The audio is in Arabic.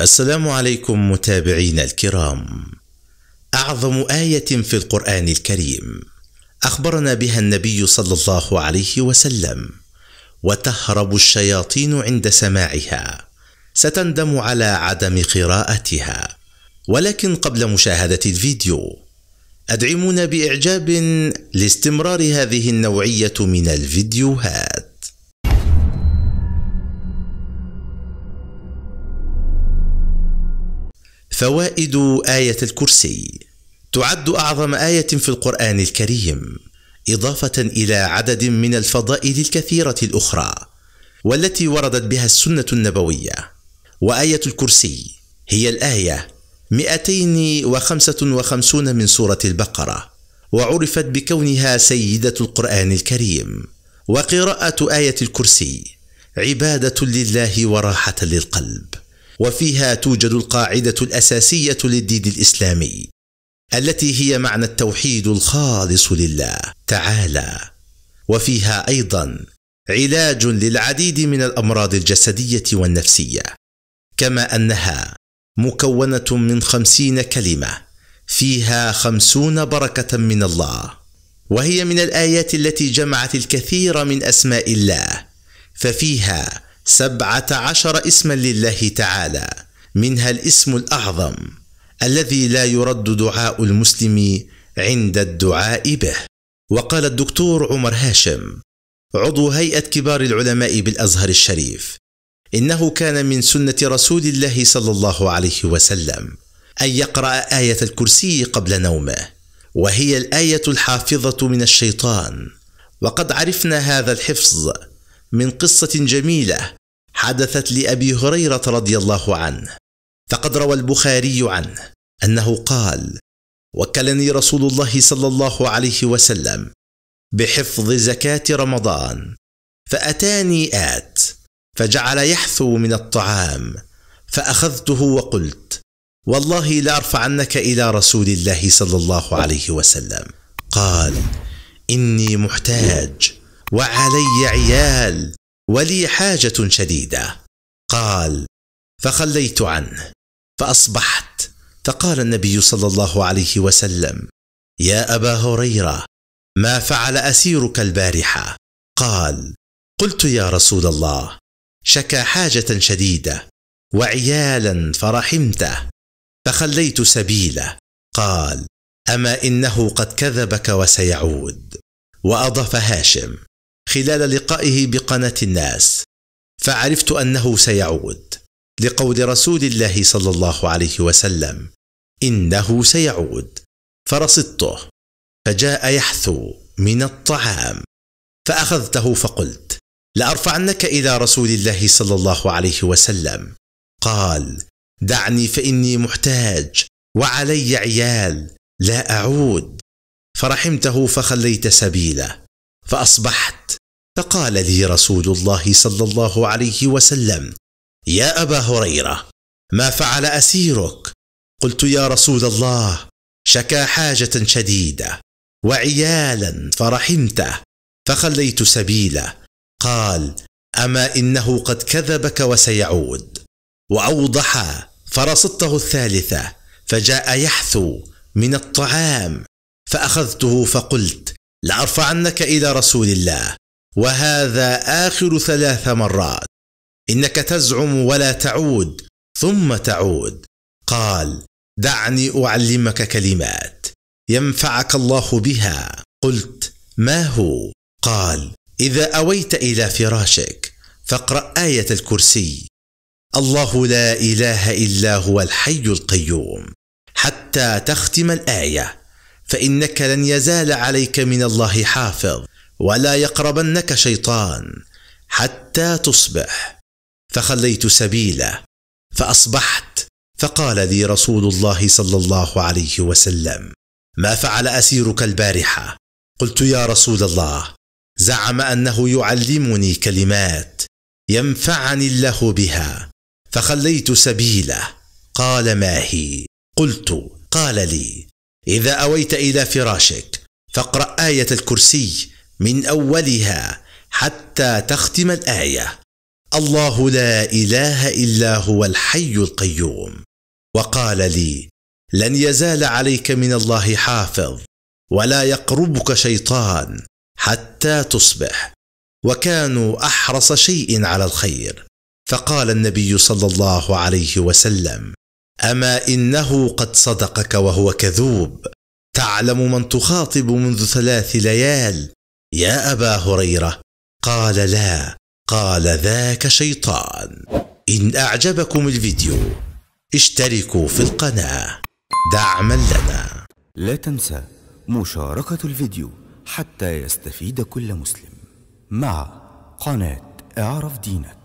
السلام عليكم متابعينا الكرام اعظم ايه في القران الكريم اخبرنا بها النبي صلى الله عليه وسلم وتهرب الشياطين عند سماعها ستندم على عدم قراءتها ولكن قبل مشاهده الفيديو ادعمونا باعجاب لاستمرار هذه النوعيه من الفيديوهات فوائد آية الكرسي تعد أعظم آية في القرآن الكريم، إضافة إلى عدد من الفضائل الكثيرة الأخرى، والتي وردت بها السنة النبوية. وآية الكرسي هي الآية 255 من سورة البقرة، وعرفت بكونها سيدة القرآن الكريم. وقراءة آية الكرسي عبادة لله وراحة للقلب. وفيها توجد القاعدة الأساسية للدين الإسلامي التي هي معنى التوحيد الخالص لله تعالى وفيها أيضا علاج للعديد من الأمراض الجسدية والنفسية كما أنها مكونة من خمسين كلمة فيها خمسون بركة من الله وهي من الآيات التي جمعت الكثير من أسماء الله ففيها سبعة عشر اسما لله تعالى منها الاسم الأعظم الذي لا يرد دعاء المسلم عند الدعاء به وقال الدكتور عمر هاشم عضو هيئة كبار العلماء بالأزهر الشريف إنه كان من سنة رسول الله صلى الله عليه وسلم أن يقرأ آية الكرسي قبل نومه وهي الآية الحافظة من الشيطان وقد عرفنا هذا الحفظ من قصة جميلة حدثت لأبي هريرة رضي الله عنه فقد روى البخاري عنه أنه قال وكلني رسول الله صلى الله عليه وسلم بحفظ زكاة رمضان فأتاني آت فجعل يحثو من الطعام فأخذته وقلت والله لأرفعنك إلى رسول الله صلى الله عليه وسلم قال إني محتاج وعلي عيال ولي حاجه شديده قال فخليت عنه فاصبحت فقال النبي صلى الله عليه وسلم يا ابا هريره ما فعل اسيرك البارحه قال قلت يا رسول الله شكا حاجه شديده وعيالا فرحمته فخليت سبيله قال اما انه قد كذبك وسيعود واضاف هاشم خلال لقائه بقناه الناس فعرفت انه سيعود لقول رسول الله صلى الله عليه وسلم انه سيعود فرصدته فجاء يحثو من الطعام فاخذته فقلت لارفعنك الى رسول الله صلى الله عليه وسلم قال دعني فاني محتاج وعلي عيال لا اعود فرحمته فخليت سبيله فاصبحت فقال لي رسول الله صلى الله عليه وسلم يا ابا هريره ما فعل اسيرك قلت يا رسول الله شكا حاجه شديده وعيالا فرحمته فخليت سبيله قال اما انه قد كذبك وسيعود واوضح فرصدته الثالثه فجاء يحثو من الطعام فاخذته فقلت لارفعنك الى رسول الله وهذا آخر ثلاث مرات إنك تزعم ولا تعود ثم تعود قال دعني أعلمك كلمات ينفعك الله بها قلت ما هو قال إذا أويت إلى فراشك فاقرأ آية الكرسي الله لا إله إلا هو الحي القيوم حتى تختم الآية فإنك لن يزال عليك من الله حافظ ولا يقربنك شيطان حتى تصبح فخليت سبيله فاصبحت فقال لي رسول الله صلى الله عليه وسلم ما فعل اسيرك البارحه قلت يا رسول الله زعم انه يعلمني كلمات ينفعني الله بها فخليت سبيله قال ما هي قلت قال لي اذا اويت الى فراشك فاقرا ايه الكرسي من اولها حتى تختم الايه الله لا اله الا هو الحي القيوم وقال لي لن يزال عليك من الله حافظ ولا يقربك شيطان حتى تصبح وكانوا احرص شيء على الخير فقال النبي صلى الله عليه وسلم اما انه قد صدقك وهو كذوب تعلم من تخاطب منذ ثلاث ليال يا ابا هريره قال لا قال ذاك شيطان ان اعجبكم الفيديو اشتركوا في القناه دعما لنا لا تنسى مشاركه الفيديو حتى يستفيد كل مسلم مع قناه اعرف دينك